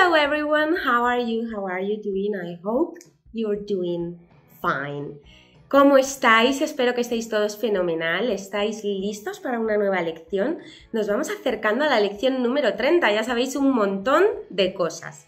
Hello everyone, how are you? How are you doing? I hope you're doing fine. ¿Cómo estáis? Espero que estéis todos fenomenal. ¿Estáis listos para una nueva lección? Nos vamos acercando a la lección número 30. Ya sabéis un montón de cosas.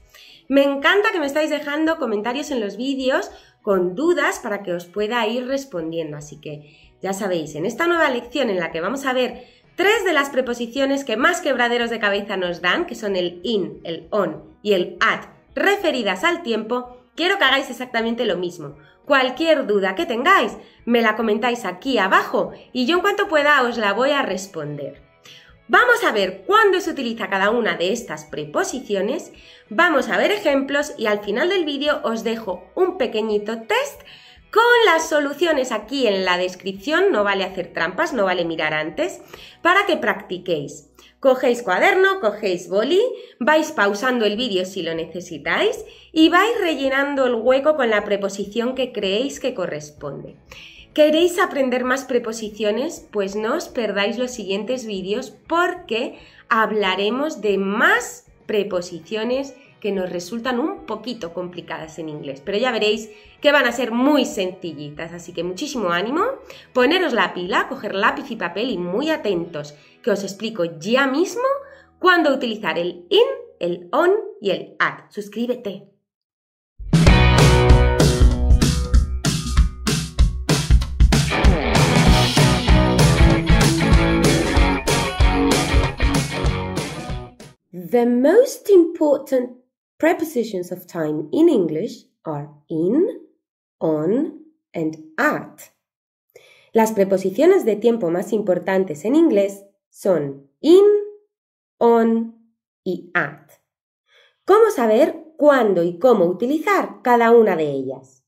Me encanta que me estáis dejando comentarios en los vídeos con dudas para que os pueda ir respondiendo. Así que ya sabéis, en esta nueva lección en la que vamos a ver tres de las preposiciones que más quebraderos de cabeza nos dan, que son el in, el on y el at, referidas al tiempo, quiero que hagáis exactamente lo mismo. Cualquier duda que tengáis, me la comentáis aquí abajo y yo en cuanto pueda os la voy a responder. Vamos a ver cuándo se utiliza cada una de estas preposiciones, vamos a ver ejemplos y al final del vídeo os dejo un pequeñito test con las soluciones aquí en la descripción, no vale hacer trampas, no vale mirar antes, para que practiquéis. Cogéis cuaderno, cogéis boli, vais pausando el vídeo si lo necesitáis y vais rellenando el hueco con la preposición que creéis que corresponde. ¿Queréis aprender más preposiciones? Pues no os perdáis los siguientes vídeos porque hablaremos de más preposiciones que nos resultan un poquito complicadas en inglés, pero ya veréis que van a ser muy sencillitas, así que muchísimo ánimo, poneros la pila, coger lápiz y papel y muy atentos, que os explico ya mismo cuándo utilizar el in, el on y el at. Suscríbete. The most important Prepositions of time in English are in, on and at. Las preposiciones de tiempo más importantes en inglés son in, on y at. ¿Cómo saber cuándo y cómo utilizar cada una de ellas?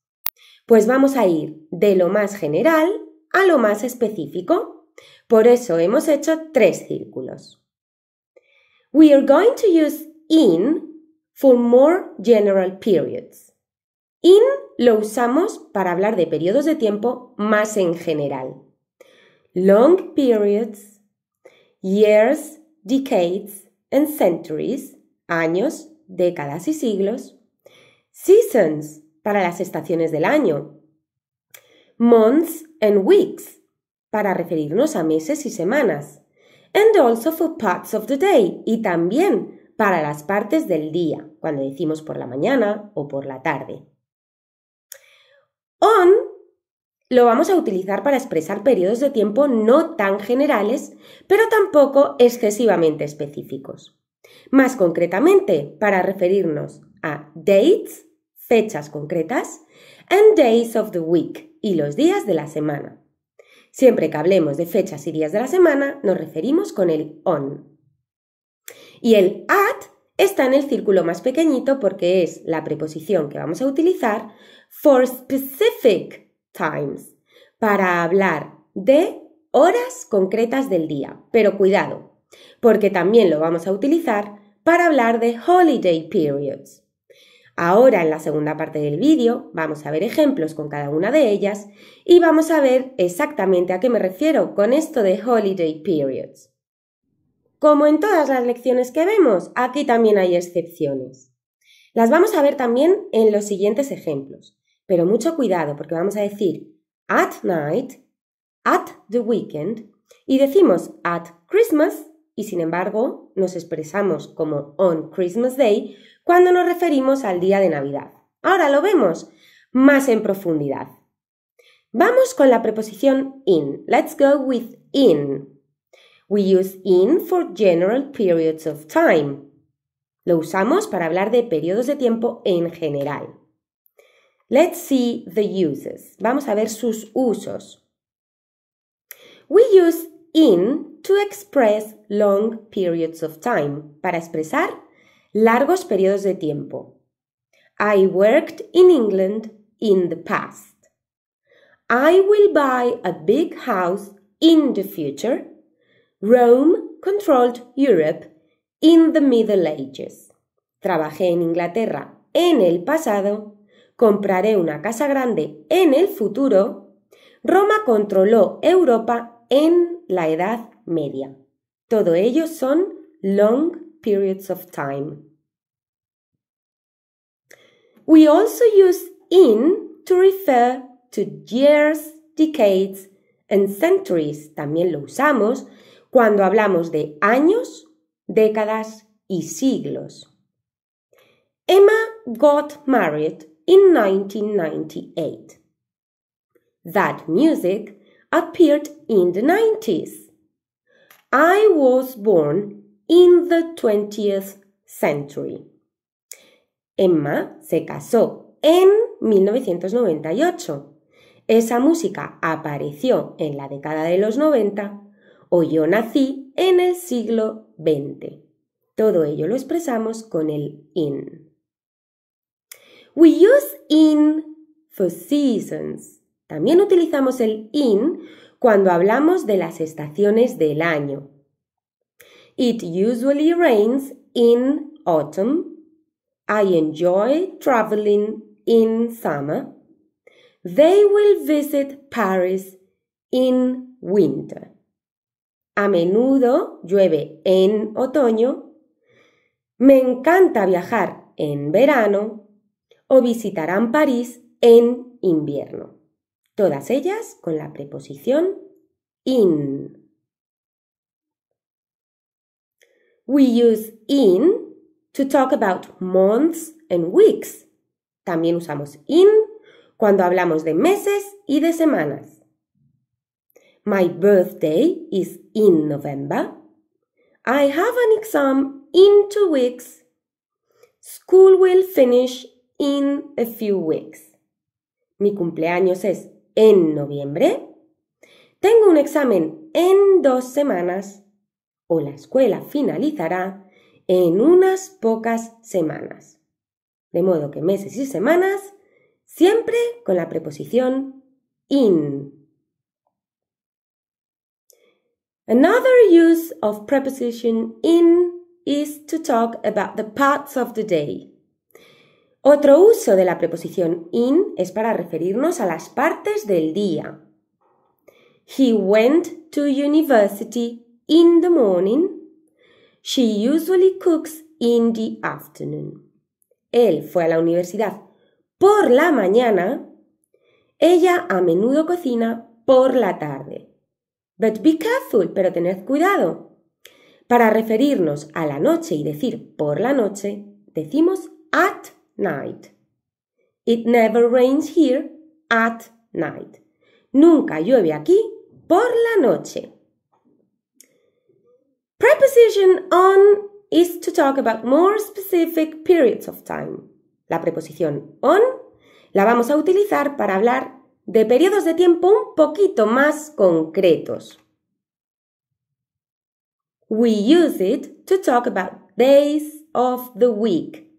Pues vamos a ir de lo más general a lo más específico. Por eso hemos hecho tres círculos. We are going to use in for more general periods. In lo usamos para hablar de periodos de tiempo más en general. Long periods, years, decades, and centuries, años, décadas y siglos. Seasons, para las estaciones del año. Months and weeks, para referirnos a meses y semanas. And also for parts of the day, y también para las partes del día, cuando decimos por la mañana o por la tarde. On lo vamos a utilizar para expresar periodos de tiempo no tan generales, pero tampoco excesivamente específicos. Más concretamente, para referirnos a dates, fechas concretas, and days of the week y los días de la semana. Siempre que hablemos de fechas y días de la semana, nos referimos con el on. Y el está en el círculo más pequeñito porque es la preposición que vamos a utilizar for specific times, para hablar de horas concretas del día. Pero cuidado, porque también lo vamos a utilizar para hablar de holiday periods. Ahora en la segunda parte del vídeo vamos a ver ejemplos con cada una de ellas y vamos a ver exactamente a qué me refiero con esto de holiday periods. Como en todas las lecciones que vemos, aquí también hay excepciones. Las vamos a ver también en los siguientes ejemplos, pero mucho cuidado porque vamos a decir at night, at the weekend y decimos at Christmas y sin embargo nos expresamos como on Christmas Day cuando nos referimos al día de Navidad. Ahora lo vemos más en profundidad. Vamos con la preposición in. Let's go with in. We use in for general periods of time. Lo usamos para hablar de periodos de tiempo en general. Let's see the uses. Vamos a ver sus usos. We use in to express long periods of time, para expresar largos periodos de tiempo. I worked in England in the past. I will buy a big house in the future Rome controlled Europe in the Middle Ages. Trabajé en Inglaterra en el pasado, compraré una casa grande en el futuro. Roma controló Europa en la Edad Media. Todo ello son long periods of time. We also use in to refer to years, decades and centuries. También lo usamos cuando hablamos de años, décadas y siglos. Emma got married in 1998. That music appeared in the 90s. I was born in the 20th century. Emma se casó en 1998. Esa música apareció en la década de los 90 o yo nací en el siglo XX. Todo ello lo expresamos con el in. We use in for seasons. También utilizamos el in cuando hablamos de las estaciones del año. It usually rains in autumn. I enjoy traveling in summer. They will visit Paris in winter. A menudo llueve en otoño. Me encanta viajar en verano. O visitarán París en invierno. Todas ellas con la preposición in. We use in to talk about months and weeks. También usamos in cuando hablamos de meses y de semanas. My birthday is in November. I have an exam in two weeks. School will finish in a few weeks. Mi cumpleaños es en noviembre. Tengo un examen en dos semanas o la escuela finalizará en unas pocas semanas. De modo que meses y semanas siempre con la preposición in. Another use of preposition in is to talk about the parts of the day. Otro uso de la preposición in es para referirnos a las partes del día. He went to university in the morning. She usually cooks in the afternoon. Él fue a la universidad por la mañana. Ella a menudo cocina por la tarde. But be careful, pero tened cuidado. Para referirnos a la noche y decir por la noche, decimos at night. It never rains here at night. Nunca llueve aquí por la noche. Preposition on is to talk about more specific periods of time. La preposición on la vamos a utilizar para hablar de periodos de tiempo un poquito más concretos. We use it to talk about days of the week.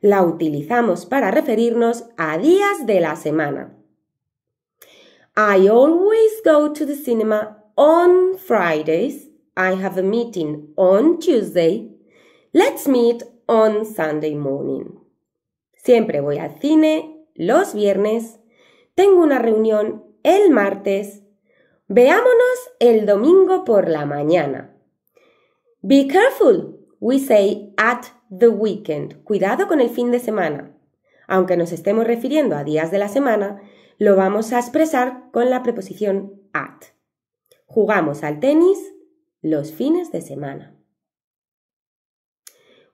La utilizamos para referirnos a días de la semana. I always go to the cinema on Fridays. I have a meeting on Tuesday. Let's meet on Sunday morning. Siempre voy al cine los viernes tengo una reunión el martes. Veámonos el domingo por la mañana. Be careful, we say at the weekend. Cuidado con el fin de semana. Aunque nos estemos refiriendo a días de la semana, lo vamos a expresar con la preposición at. Jugamos al tenis los fines de semana.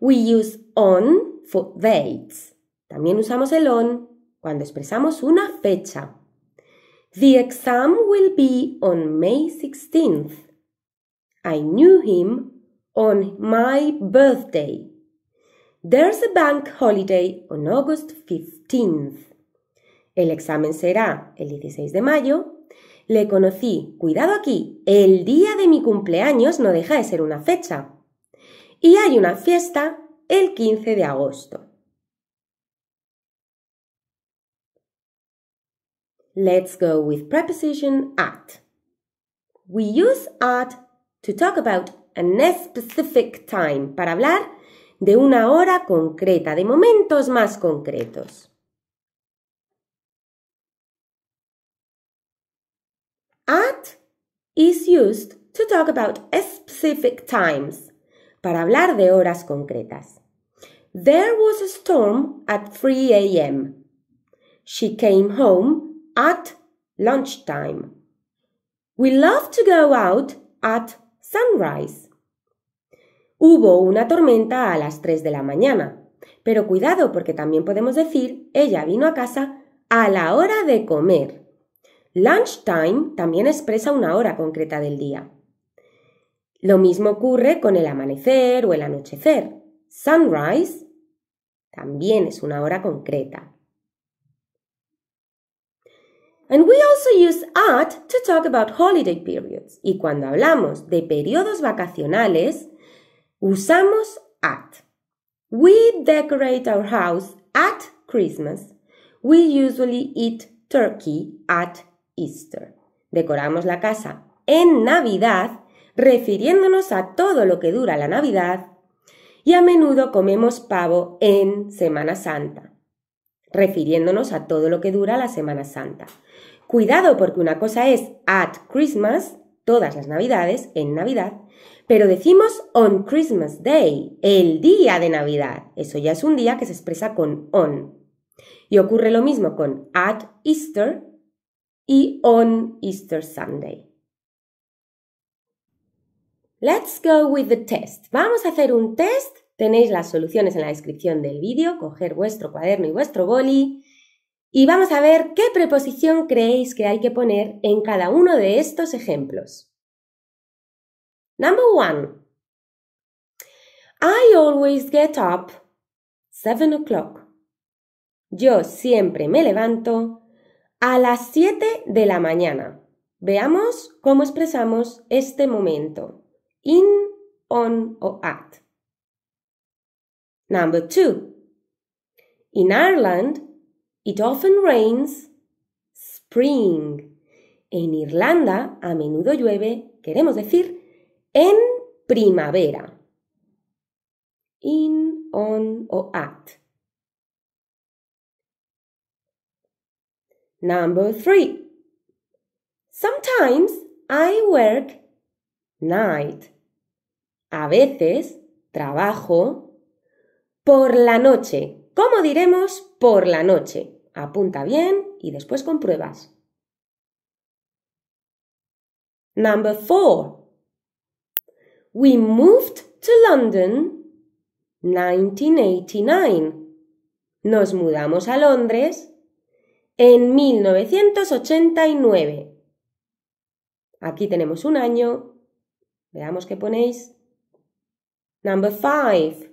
We use on for dates. También usamos el on cuando expresamos una fecha. The exam will be on May 16th. I knew him on my birthday. There's a bank holiday on August 15th. El examen será el 16 de mayo. Le conocí, cuidado aquí, el día de mi cumpleaños no deja de ser una fecha. Y hay una fiesta el 15 de agosto. Let's go with preposition at. We use at to talk about a specific time, para hablar de una hora concreta, de momentos más concretos. At is used to talk about specific times, para hablar de horas concretas. There was a storm at 3 a.m. She came home at lunchtime. We love to go out at sunrise. Hubo una tormenta a las 3 de la mañana. Pero cuidado porque también podemos decir ella vino a casa a la hora de comer. Lunchtime también expresa una hora concreta del día. Lo mismo ocurre con el amanecer o el anochecer. Sunrise también es una hora concreta. And we also use at to talk about holiday periods. Y cuando hablamos de periodos vacacionales, usamos at. We decorate our house at Christmas. We usually eat turkey at Easter. Decoramos la casa en Navidad, refiriéndonos a todo lo que dura la Navidad, y a menudo comemos pavo en Semana Santa, refiriéndonos a todo lo que dura la Semana Santa. Cuidado porque una cosa es at Christmas, todas las navidades, en Navidad, pero decimos on Christmas Day, el día de Navidad. Eso ya es un día que se expresa con on. Y ocurre lo mismo con at Easter y on Easter Sunday. Let's go with the test. Vamos a hacer un test. Tenéis las soluciones en la descripción del vídeo. Coger vuestro cuaderno y vuestro boli y vamos a ver qué preposición creéis que hay que poner en cada uno de estos ejemplos. Number one. I always get up seven o'clock. Yo siempre me levanto a las siete de la mañana. Veamos cómo expresamos este momento. In, on o at. Number two. In Ireland, It often rains spring. En Irlanda a menudo llueve, queremos decir, en primavera. In, on o at. Number three. Sometimes I work night. A veces trabajo por la noche. ¿Cómo diremos por la noche. Apunta bien y después compruebas. Number four. We moved to London 1989. Nos mudamos a Londres en 1989. Aquí tenemos un año. Veamos qué ponéis. Number five.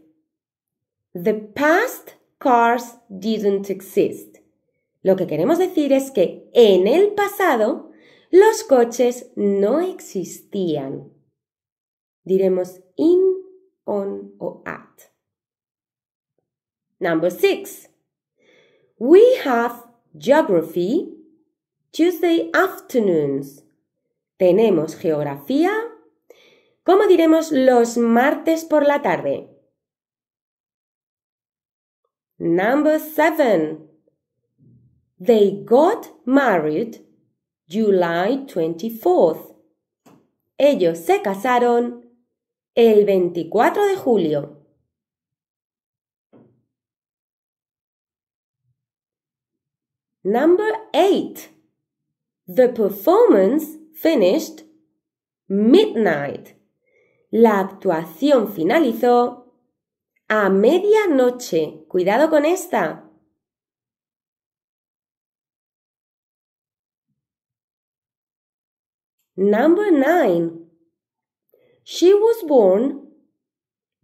The past cars didn't exist. Lo que queremos decir es que en el pasado los coches no existían. Diremos in, on o at. Number six. We have geography Tuesday afternoons. Tenemos geografía. ¿Cómo diremos los martes por la tarde? Number seven. They got married July 24th. Ellos se casaron el 24 de julio. Number 8. The performance finished midnight. La actuación finalizó a medianoche. Cuidado con esta. Number nine. She was born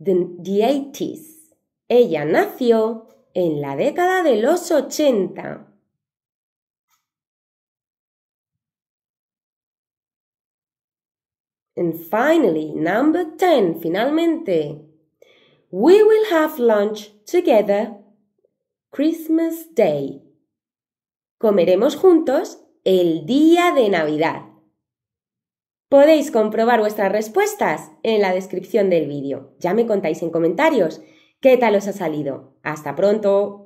in the eighties. Ella nació en la década de los ochenta. And finally, number ten, finalmente. We will have lunch together Christmas Day. Comeremos juntos el día de Navidad. Podéis comprobar vuestras respuestas en la descripción del vídeo. Ya me contáis en comentarios qué tal os ha salido. Hasta pronto.